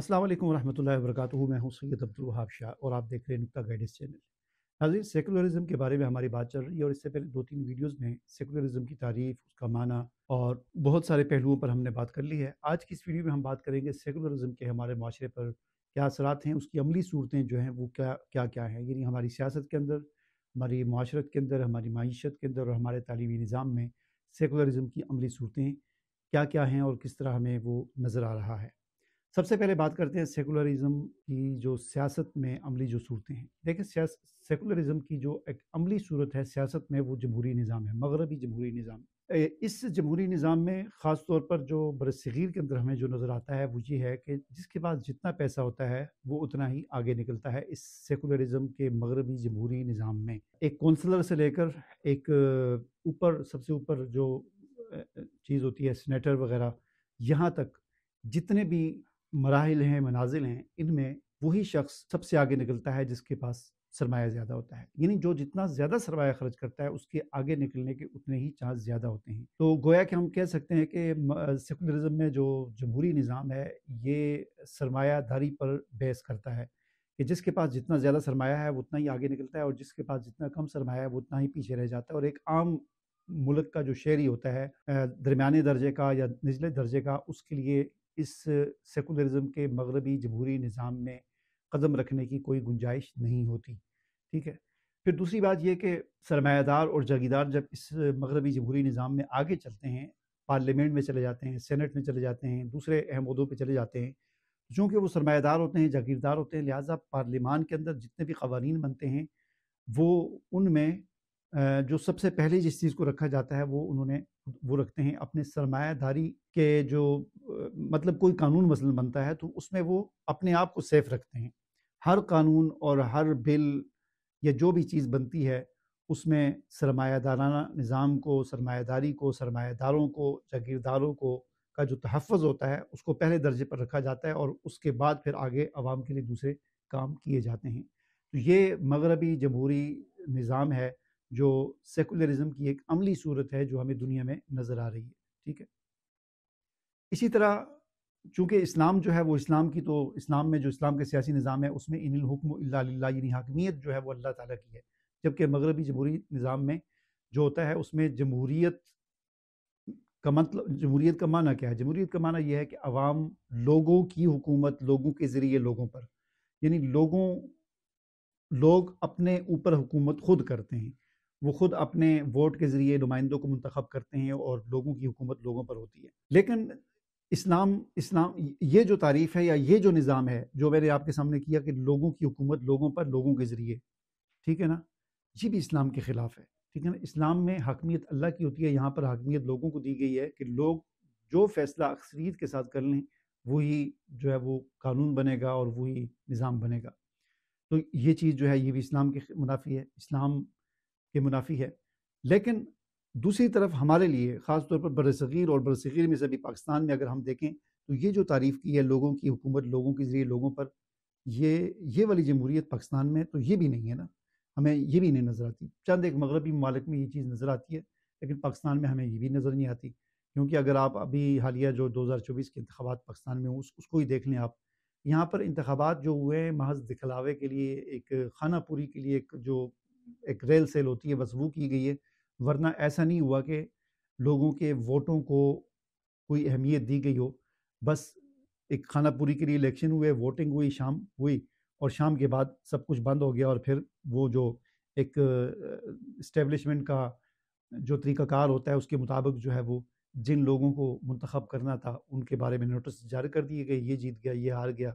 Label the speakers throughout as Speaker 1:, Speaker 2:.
Speaker 1: अस्सलाम वालेकुम वरहमतुल्लाहि मैं हूं सैयद अब्दुल वहाब शाह और आप देख रहे हैं नुक्ता गाइडेंस चैनल हाजिर सेकुलरिज्म के बारे में हमारी बात चल रही है और इससे पहले दो तीन वीडियोस में सेकुलरिज्म की तारीफ उसका माना और बहुत सारे पहलुओं पर हमने बात कर ली है आज की इस वीडियो में हम बात करेंगे सेकुलरिज्म के हमारे माशरे पर क्या असरात हैं उसकी अमली सूरतें जो हैं वो क्या क्या क्या हैं यानी हमारी सियासत के अंदर हमारी माशरत के अंदर हमारी मीशत के अंदर और हमारे तालीमी निज़ाम में सेकुलरिज्म की अमली सूरतें क्या क्या हैं और किस तरह हमें वो नज़र आ रहा है सबसे पहले बात करते हैं सेकुलरिज्म की जो सियासत में अमली जो सूरतें हैं देखिए सेकुलरिज्म की जो एक अमली सूरत है सियासत में वो जमहूरी निज़ाम है मगरबी जमहूरी निज़ाम इस जमहूरी निज़ाम में ख़ास तौर पर जो बरसीर के अंदर हमें जो नज़र आता है वो ये है कि जिसके पास जितना पैसा होता है वो उतना ही आगे निकलता है इस सेकुलरिज्म के मगरबी जमहूरी निज़ाम में एक कौंसलर से लेकर एक ऊपर सबसे ऊपर जो चीज़ होती है सीनेटर वगैरह यहाँ तक जितने भी मराहल हैं मनाजिल हैं इनमें वही शख्स सबसे आगे निकलता है जिसके पास सरमाया ज़्यादा होता है यानी जो जितना ज़्यादा सरमाया खर्च करता है उसके आगे निकलने के उतने ही चांस ज़्यादा होते हैं तो गोया कि हम कह सकते हैं कि सेकुलरिज्म में जो जमहूरी निज़ाम है ये सरमायादारी पर बहस करता है कि जिसके पास जितना ज़्यादा सरमाया है वो उतना ही आगे निकलता है और जिसके पास जितना कम सरमाया है वो उतना ही पीछे रह जाता है और एक आम मुल्क का जो शहरी होता है दरमिया दर्जे का या निचले दर्जे का उसके लिए इस सेकुलरिज़म के मगरबी जमहूरी निज़ाम में कदम रखने की कोई गुंजाइश नहीं होती ठीक है फिर दूसरी बात यह कि सरमायादार और जागीदार जब इस मगरबी जमहूरी निज़ाम में आगे चलते हैं पार्लियामेंट में चले जाते हैं सेनेट में चले जाते हैं दूसरे अहम उहदों पर चले जाते हैं तो चूँकि वो सरमायादार होते हैं जागीरदार होते हैं लिहाजा पार्लियामान के अंदर जितने भी कवानीन बनते हैं वो उनमें जो सबसे पहले जिस चीज़ को रखा जाता है वो उन्होंने वो रखते हैं अपने सरमायाधारी के जो मतलब कोई कानून मसलन बनता है तो उसमें वो अपने आप को सेफ रखते हैं हर कानून और हर बिल या जो भी चीज़ बनती है उसमें सरमायादाराना निज़ाम को सरमायादारी को सरमायादारों को जागीरदारों को का जो तहफ़ होता है उसको पहले दर्जे पर रखा जाता है और उसके बाद फिर आगे आवाम के लिए दूसरे काम किए जाते हैं तो ये मगरबी जमहूरी निज़ाम है जो सेकुलरिज्म की एक अमली सूरत है जो हमें दुनिया में नज़र आ रही है ठीक है इसी तरह चूँकि इस्लाम जो है वो इस्लाम की तो इस्लाम में जो इस्लाम के सियासी निज़ाम है उसमें हुक्म यानी हाकमियत जो है वो अल्लाह ताला की है जबकि मगरबी जमहूरी निज़ाम में जो होता है उसमें जमहूरीत का मतलब जमहूरीत का माना क्या है जमहूरीत का माना यह है कि आवाम लोगों की हुकूमत लोगों के ज़रिए लोगों पर यानी लोगों लोग अपने ऊपर हुकूमत खुद करते हैं वो खुद अपने वोट के ज़रिए नुमाइंदों को मंतखब करते हैं और लोगों की हुकूमत लोगों पर होती है लेकिन इस्लाम इस्लाम ये जो तारीफ़ है या ये जो निज़ाम है जो मैंने आपके सामने किया कि लोगों की हुकूमत लोगों पर लोगों के ज़रिए ठीक है ना ये भी इस्लाम के ख़िलाफ़ है ठीक है ना इस्लाम में हकमीत अल्लाह की होती है यहाँ पर हकमियत लोगों को दी गई है कि लोग जो फ़ैसला अक्सरीत के साथ कर लें वही जो है वो कानून बनेगा और वही निज़ाम बनेगा तो ये चीज़ जो है ये भी इस्लाम के मुनाफी है इस्लाम के मुनाफी है लेकिन दूसरी तरफ हमारे लिए ख़ास तौर पर बरसीर और बरसीर में से अभी पाकिस्तान में अगर हम देखें तो ये जो तारीफ़ की है लोगों की हुकूमत लोगों के ज़रिए लोगों पर ये ये वाली जमहूरीत पाकिस्तान में तो ये भी नहीं है ना हमें ये भी नहीं नज़र आती चंद एक मगरबी ममालिक में ये चीज़ नज़र आती है लेकिन पाकिस्तान में हमें ये भी नज़र नहीं आती क्योंकि अगर आप अभी हालिया जो 2024 के इंतबात पाकिस्तान में उस उसको ही देख लें आप यहाँ पर इंतबात जो हुए हैं महज दिखलावे के लिए एक खाना पूरी के लिए एक जो एक रेल सेल होती है बस वो की गई है वरना ऐसा नहीं हुआ कि लोगों के वोटों को कोई अहमियत दी गई हो बस एक खानापुरी के लिए इलेक्शन हुए वोटिंग हुई शाम हुई और शाम के बाद सब कुछ बंद हो गया और फिर वो जो एक इस्टेब्लिशमेंट का जो तरीक़ाकार होता है उसके मुताबिक जो है वो जिन लोगों को मंतखब करना था उनके बारे में नोटिस जारी कर दिए गए ये जीत गया ये हार गया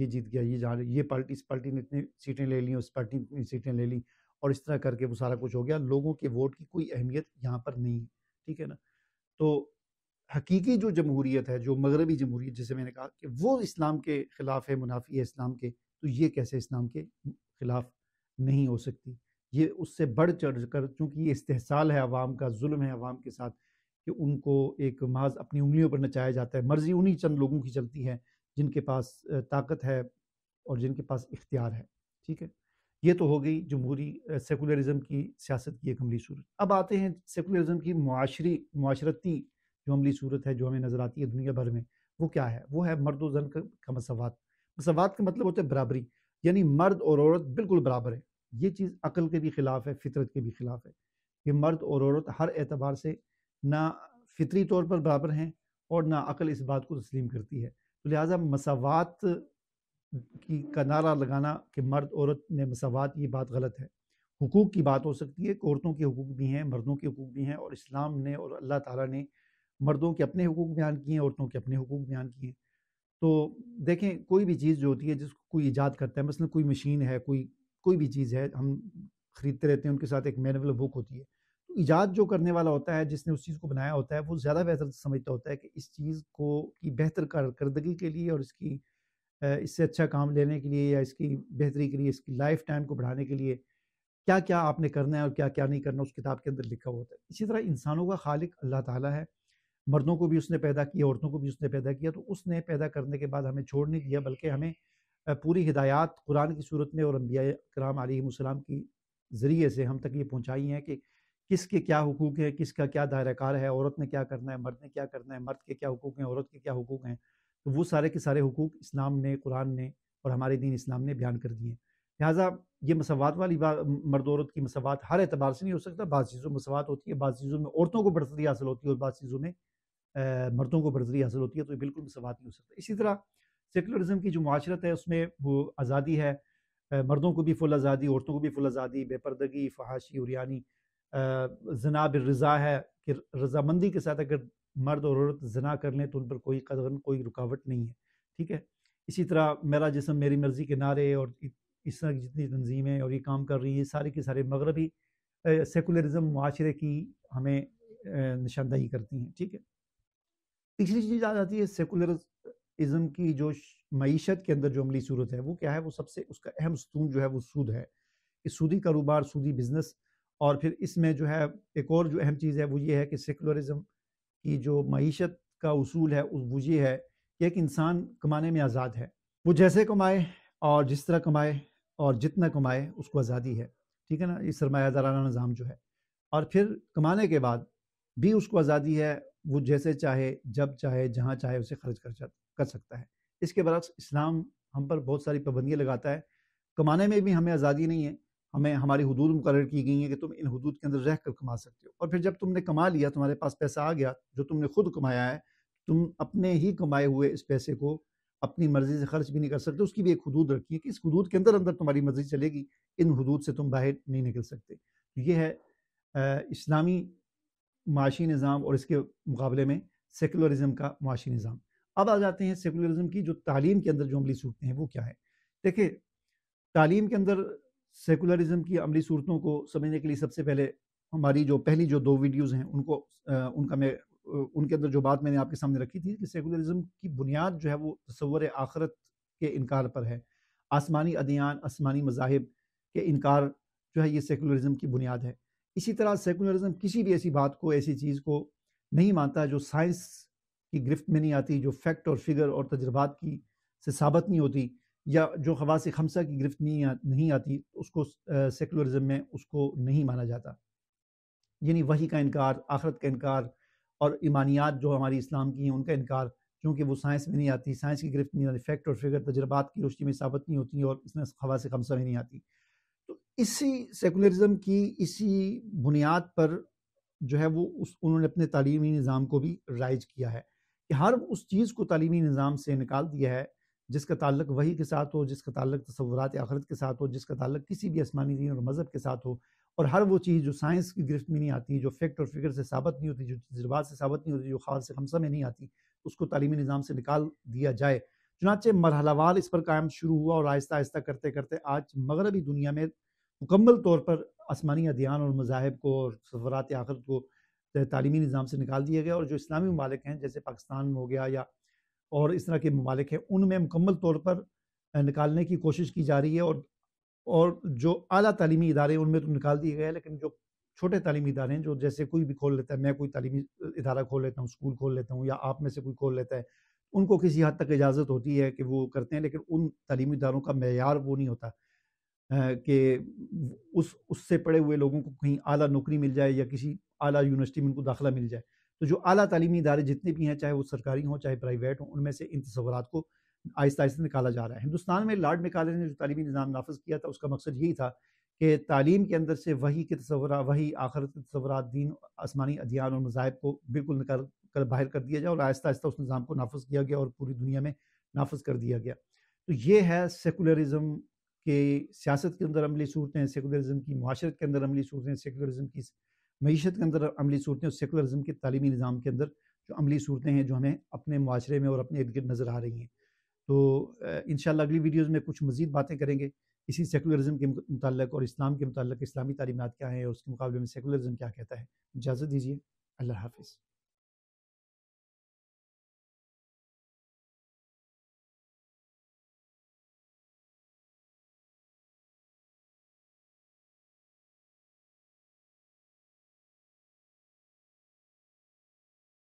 Speaker 1: ये जीत गया ये जा ये पार्टी इस पार्टी ने इतनी सीटें ले ली उस पार्टी ने इतनी सीटें ले ली और इस तरह करके वो सारा कुछ हो गया लोगों के वोट की कोई अहमियत यहाँ पर नहीं है ठीक है ना तो हकीकी जो जमहूरीत है जो मगरबी जमहूरीत जैसे मैंने कहा कि वो इस्लाम के ख़िलाफ़ है मुनाफी है इस्लाम के तो ये कैसे इस्लाम के ख़िलाफ़ नहीं हो सकती ये उससे बढ़ चढ़ कर चूँकि ये इस्तेसाल है आवाम का जुल्म है आवाम के साथ कि उनको एक माज अपनी उंगलियों पर नचाया जाता है मर्ज़ी उन्हीं चंद लोगों की चलती है जिनके पास ताकत है और जिनके पास इख्तियार है ठीक है ये तो हो गई जमहूरी सेकुलरिज्म की सियासत की एक अमली सूरत अब आते हैं सेकुलरिज्म की माशरी माशरती जो अमली सूरत है जो हमें नज़र आती है दुनिया भर में वो क्या है वो है मर्द वन का, का मसवात मसवात का मतलब होता है बराबरी यानी मर्द और औरत बिल्कुल बराबर है ये चीज़ अकल के भी ख़िलाफ़ है फितरत के भी ख़िलाफ़ है कि मर्द और औरत हर एतबार से ना फितरी तौर पर बराबर हैं और ना अकल इस बात को तस्लीम करती है तो लिहाजा मसावत की का नारा लगाना कि मर्द औरत में मसावत ये बात गलत है हकूक़ की बात हो सकती है कि औरतों के हकूक़ भी हैं मर्दों के हकूक़ भी हैं और इस्लाम ने और अल्लाह ताला ने मर्दों के अपने हकूक़ बयान किए हैं औरतों के अपने हकूक़ बयान किए हैं तो देखें कोई भी चीज़ जो होती है जिसको कोई ईजाद करता है मसलन कोई मशीन है कोई कोई भी चीज़ है हम ख़रीदते रहते हैं उनके साथ एक मैनुअल बुक होती है तो ईजाद जो करने वाला होता है जिसने उस चीज़ को बनाया होता है वो ज़्यादा बेहतर समझता होता है कि इस चीज़ को की बेहतर कारकर्दगी के लिए और इसकी इससे अच्छा काम लेने के लिए या इसकी बेहतरी के लिए इसकी लाइफ टाइम को बढ़ाने के लिए क्या क्या आपने करना है और क्या क्या नहीं करना उस किताब के अंदर लिखा हुआ होता है इसी तरह इंसानों का खालिक अल्लाह ताला है मर्दों को भी उसने पैदा किया औरतों को भी उसने पैदा किया तो उसने पैदा करने के बाद हमें छोड़ नहीं दिया बल्कि हमें पूरी हिदायत कुरान की सूरत में और अम्बिया कराम आलम की ज़रिए से हम तक ये पहुँचाई हैं कि किसके क्या हकूक़ हैं किसका क्या दायराकार है औरत ने क्या करना है मर्द ने क्या करना है मर्द के क्या हकूक़ हैं औरत के क्या हकूक़ हैं तो वो सारे के सारे हकूक़ इस्लाम ने कुरान ने और हमारे दीन इस्लाम ने बयान कर दिए लिहाजा ये मसवात वाली मर्द औरत की मसवात हर एतबार से नहीं हो सकता बाद चीज़ों में मसवात होती है बाद चीज़ों में औरतों को बढ़तरी हासिल होती है और बाद चीज़ों में मर्दों को बढ़तरी हासिल होती है तो ये बिल्कुल मसवात नहीं हो सकता इसी तरह सेकुलरिज्म की जो माशरत है उसमें वो आज़ादी है मर्दों को भी फुल आज़ादी औरतों को भी फुल आज़ादी बेपर्दगी फहाशी यानी जनाब रज़ा है कि रजामंदी के साथ अगर मर्द और औरत जना कर लें तो उन पर कोई कदगन कोई रुकावट नहीं है ठीक है इसी तरह मेरा जिसम मेरी मर्ज़ी के नारे और इस तरह की जितनी तंजीमें और ये काम कर रही है सारे के सारे मगरबी सेकुलरिज्म माशरे की हमें निशानदाही करती हैं ठीक है तीसरी चीज़ आ जाती है सेकुलरिज्म की जो मीशत के अंदर जो अमली सूरत है वो क्या है वो सबसे उसका अहम सतून जो है वो सूद है कि सूदी कारोबार सूदी बिज़नेस और फिर इसमें जो है एक और जो अहम चीज़ है वो ये है कि सेकुलरिज्म की जो मीशत का उसूल है उस वजह है कि एक इंसान कमाने में आज़ाद है वो जैसे कमाए और जिस तरह कमाए और जितना कमाए उसको आज़ादी है ठीक है ना ये सरमायादाराना निज़ाम जो है और फिर कमाने के बाद भी उसको आज़ादी है वो जैसे चाहे जब चाहे जहाँ चाहे उसे खर्च कर कर सकता है इसके बरक्स इस्लाम हम पर बहुत सारी पाबंदियाँ लगाता है कमाने में भी हमें आज़ादी नहीं है हमें हमारी हदूद मुकर की गई हैं कि तुम इन हदूद के अंदर रह कर कमा सकते हो और फिर जब तुमने कमा लिया तुम्हारे पास पैसा आ गया जो तुमने खुद कमाया है तुम अपने ही कमाए हुए इस पैसे को अपनी मर्ज़ी से खर्च भी नहीं कर सकते उसकी भी एक हदूद रखी है कि इस हदूद के अंदर अंदर तुम्हारी मर्ज़ी चलेगी इन हदूद से तुम बाहर नहीं निकल सकते तो ये है इस्लामी माशी निज़ाम और इसके मुकाबले में सेकुलरिज़म का माशी निज़ाम अब आ जाते हैं सेकुलरिज़म की जो तालीम के अंदर जो अमली सूरतें हैं वो क्या है देखिए तालीम के अंदर सेकुलरिज्म की अमली सूरतों को समझने के लिए सबसे पहले हमारी जो पहली जो दो वीडियोज़ हैं उनको उनका मैं उनके अंदर जो बात मैंने आपके सामने रखी थी कि सेकुलरिज्म की बुनियाद जो है वो तस्वर आखरत के इनकार पर है आसमानी अदियान आसमानी मजाहब के इनकार जो है ये सेकुलरिज्म की बुनियाद है इसी तरह सेकुलरिज्म किसी भी ऐसी बात को ऐसी चीज़ को नहीं मानता जो साइंस की गिरफ्त में नहीं आती जो फैक्ट और फिगर और तजर्बात की से साबित नहीं होती या जो खवास खमसा की गिरफ्त नहीं आ, नहीं आती उसको सेकुलरिज्म में उसको नहीं माना जाता यानी वही का इनकार आखरत का इनकार और ईमानियात जो हमारी इस्लाम की हैं उनका इनकार क्योंकि वो साइंस में नहीं आती साइंस की गिरफ्त नहीं आती फैक्ट और फिगर तजर्बात की रोशनी में साबित नहीं होती और इसमें खवास खमसा में नहीं आती तो इसी सेकुलरिज्म की इसी बुनियाद पर जो है वो उस उन्होंने अपने तालीमी निज़ाम को भी राइज किया है कि हर उस चीज़ को तालीमी निज़ाम से निकाल दिया है जिसका ताल्लुक वही के साथ हो जिसका ताल्लुक तस्वुरात आखरत के साथ हो जिसका ताल्लुक किसी भी आसमानी दीन और मज़हब के साथ हो और हर वो चीज़ जो साइंस की गिरफ्त में नहीं आती जो फैक्ट और फिक्र से साबित नहीं होती जो तजर्बात से साबित नहीं होती जो खास से खमसा में नहीं आती उसको तालीमी निज़ाम से निकाल दिया जाए चुनाचे मरहलावार इस पर कायम शुरू हुआ और आहिस्ता आहिस्ता करते करते आज मगरबी दुनिया में मुकम्मल तौर पर आसमानी अध्ययन और मज़ाहब को और सफरात आखरत को तालीमी निज़ाम से निकाल दिया गया और जो इस्लामी ममालिक हैं जैसे पाकिस्तान हो गया या और इस तरह के ममालिक हैं उनमें मुकम्मल तौर पर निकालने की कोशिश की जा रही है और और जो अली तलीमी इदारे उनमें तो निकाल दिए गए हैं लेकिन जो छोटे तलीमी इदारे हैं जो जैसे कोई भी खोल लेता है मैं कोई तलीमी इदारा खोल लेता हूँ स्कूल खोल लेता हूँ या आप में से कोई खोल लेता है उनको किसी हद तक इजाज़त होती है कि वो करते हैं लेकिन उन तलीमी इदारों का मैार वो नहीं होता कि उस उससे पढ़े हुए लोगों को कहीं अली नौकरी मिल जाए या किसी आला यूनिवर्सिटी में उनको दाखिला मिल जाए तो जो अली तलीमी इदारे जितने भी हैं चाहे वो सरकारी हों चाहे प्राइवेट हों उनमें से इन तस्वरत को आहिस्ता आहिस्ता निकाला जा रहा है हिंदुस्तान में लॉर्ड मेकाले ने जो तलीमी निज़ाम नाफज किया था उसका मकसद यही था कि तालीम के अंदर से वही के तस्वर वही आखरत तस्वर दीन आसमानी अध्यान और मज़ाहब को बिल्कुल निकाल कर बाहर कर दिया जाए और आहिस्ता आहिस्ता उस निज़ाम को नाफज किया गया और पूरी दुनिया में नाफज कर दिया गया तो ये है सेकुलरिज़म के सियासत के अंदर अमली सूरतें सेकुलरिज़म की माशरत के अंदर अमली सूरतें सेकुलरिज़म की मीशत के अंदर अमली सूरतें और सेकुलरिज्म के तालीमी निज़ाम के अंदर जो अमली सूरतें हैं जो हमें अपने माशरे में और अपने इर्द गिर्द नज़र आ रही हैं तो इन अगली वीडियोज़ में कुछ मज़ीद बातें करेंगे इसी सेकुलरिज्म के मतलब और इस्लाम के मतलब इस्लामी तलीमत क्या है और उसके मुकाबले में सेकुलरिज्म क्या कहता है इजाज़त दीजिए अल्लाह हाफिज़